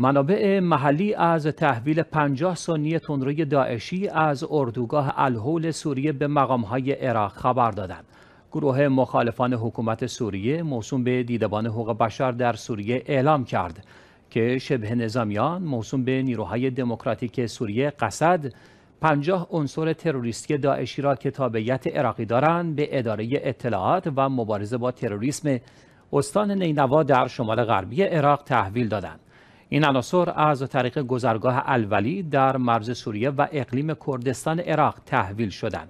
منابع محلی از تحویل 50 سنی تندروی داعشی از اردوگاه الهول سوریه به مقامهای عراق خبر دادند. گروه مخالفان حکومت سوریه موسوم به دیدبان حقوق بشر در سوریه اعلام کرد که شبه نظامیان موسوم به نیروهای دموکراتیک سوریه قصد 50 عنصر تروریستی داعشی را که تابعیت عراقی دارند به اداره اطلاعات و مبارزه با تروریسم استان نینوا در شمال غربی عراق تحویل دادند. این عناصر از طریق گذرگاه الولی در مرز سوریه و اقلیم کردستان عراق تحویل شدند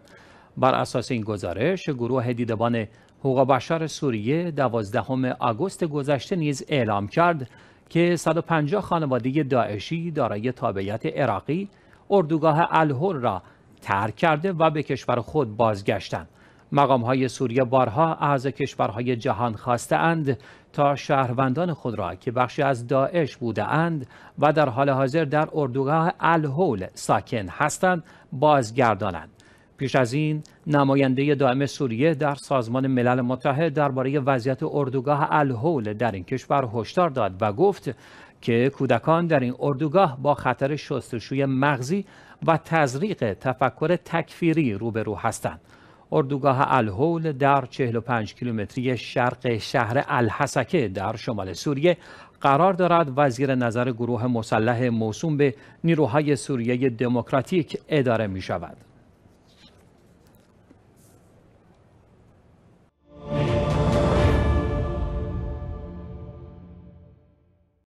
بر اساس این گزارش گروه دیدبان حقوق بشر سوریه دوازدهم آگوست گذشته نیز اعلام کرد که 150 خانواده داعشی دارای تابعیت عراقی اردوگاه الهر را ترک کرده و به کشور خود بازگشتند مقام های سوریه بارها از کشورهای جهان خواسته اند تا شهروندان خود را که بخشی از داعش بوده اند و در حال حاضر در اردوگاه الهول ساکن هستند بازگردانند. پیش از این نماینده دائم سوریه در سازمان ملل متحد درباره وضعیت اردوگاه الهول در این کشور هشدار داد و گفت که کودکان در این اردوگاه با خطر شستشوی مغزی و تزریق تفکر تکفیری روبرو هستند. اردوگاه الهول در 45 کیلومتری شرق شهر الحسکه در شمال سوریه قرار دارد وزیر نظر گروه مسلح موسوم به نیروهای سوریه دموکراتیک اداره می شود.